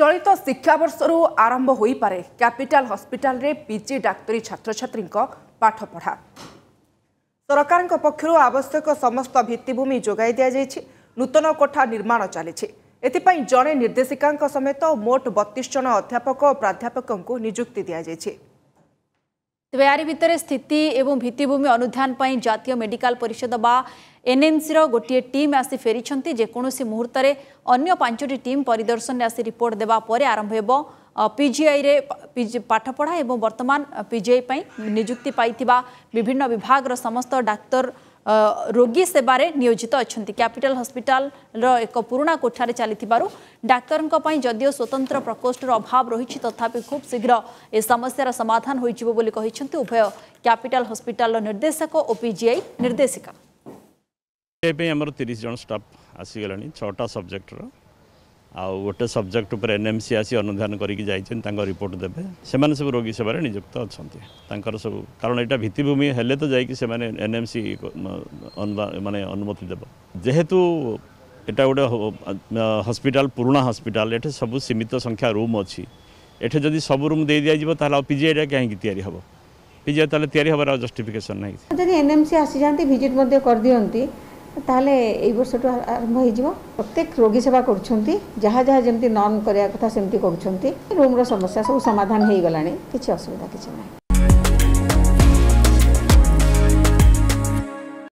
ଚଳିତ ଶିକ୍ଷାବର୍ଷରୁ ଆରମ୍ଭ ହୋଇପାରେ କ୍ୟାପିଟାଲ ହସ୍ପିଟାଲରେ ପିଜି ଡାକ୍ତରୀ ଛାତ୍ରଛାତ୍ରୀଙ୍କ ପାଠପଢ଼ା ସରକାରଙ୍କ ପକ୍ଷରୁ ଆବଶ୍ୟକ ସମସ୍ତ ଭିତ୍ତିଭୂମି ଯୋଗାଇ ଦିଆଯାଇଛି ନୂତନ କୋଠା ନିର୍ମାଣ ଚାଲିଛି ଏଥିପାଇଁ ଜଣେ ନିର୍ଦ୍ଦେଶିକାଙ୍କ ସମେତ ମୋଟ ବତିଶ ଜଣ ଅଧ୍ୟାପକ ଓ ପ୍ରାଧ୍ୟାପକଙ୍କୁ ନିଯୁକ୍ତି ଦିଆଯାଇଛି তবে এর ভিতরে স্থিতি এবং ভিত্তিভূমি অনুধান পাই জাতীয় মেডিকাল পরিষদ বা এনএমসি গোটিয়ে টিম আসি ফেরিছেন যেকোন মুহূর্তে অন্য পাঁচটি টিম পরিদর্শনে আসি রিপোর্ট দেওয়া পরে আরম্ভ হব পিজিআই রে পাঠপড়া এবং বর্তমান পিজিআই নিযুক্তি পাই বিভিন্ন বিভাগর সমস্ত ডাক্তার रोगी सेवार नियोजित अहिले क्यापिटाल हस्पिटल र एक पूर्ण कोठा चाहिँ डाक्तरको पनि जद्यो स्वतन्त्र प्रकष्ठर अभाव समस्या समस्यार समाधान हुन्छ उभय क्यापिटाल हस्पिटाल निर्देशक ओ पिजिआई जन स्टाफ आब्जेक्टर ଆଉ ଗୋଟେ ସବଜେକ୍ଟ ଉପରେ ଏନ୍ଏମ୍ସି ଆସି ଅନୁଧ୍ୟାନ କରିକି ଯାଇଛନ୍ତି ତାଙ୍କ ରିପୋର୍ଟ ଦେବେ ସେମାନେ ସବୁ ରୋଗୀ ସେବାରେ ନିଯୁକ୍ତ ଅଛନ୍ତି ତାଙ୍କର ସବୁ କାରଣ ଏଇଟା ଭିତ୍ତିଭୂମି ହେଲେ ତ ଯାଇକି ସେମାନେ ଏନ୍ଏମ୍ସି ମାନେ ଅନୁମତି ଦେବ ଯେହେତୁ ଏଇଟା ଗୋଟେ ହସ୍ପିଟାଲ ପୁରୁଣା ହସ୍ପିଟାଲ ଏଠି ସବୁ ସୀମିତ ସଂଖ୍ୟା ରୁମ୍ ଅଛି ଏଠି ଯଦି ସବୁ ରୁମ୍ ଦେଇ ଦିଆଯିବ ତାହେଲେ ଆଉ ପିଜି ଏରିଆ କାହିଁକି ତିଆରି ହେବ ପିଜି ତାହେଲେ ତିଆରି ହେବାର ଜଷ୍ଟିଫିକେସନ୍ ନାହିଁ ଯଦି ଏନ୍ଏମ୍ସି ଆସିଯାଆନ୍ତି ଭିଜିଟ୍ ମଧ୍ୟ କରିଦିଅନ୍ତି ତାହେଲେ ଏଇ ବର୍ଷଠୁ ଆରମ୍ଭ ହେଇଯିବ ପ୍ରତ୍ୟେକ ରୋଗୀ ସେବା କରୁଛନ୍ତି ଯାହା ଯାହା ଯେମିତି ନର୍ମ କରିବା କଥା ସେମିତି କରୁଛନ୍ତି ରୁମ୍ର ସମସ୍ୟା ସବୁ ସମାଧାନ ହେଇଗଲାଣି କିଛି ଅସୁବିଧା କିଛି ନାହିଁ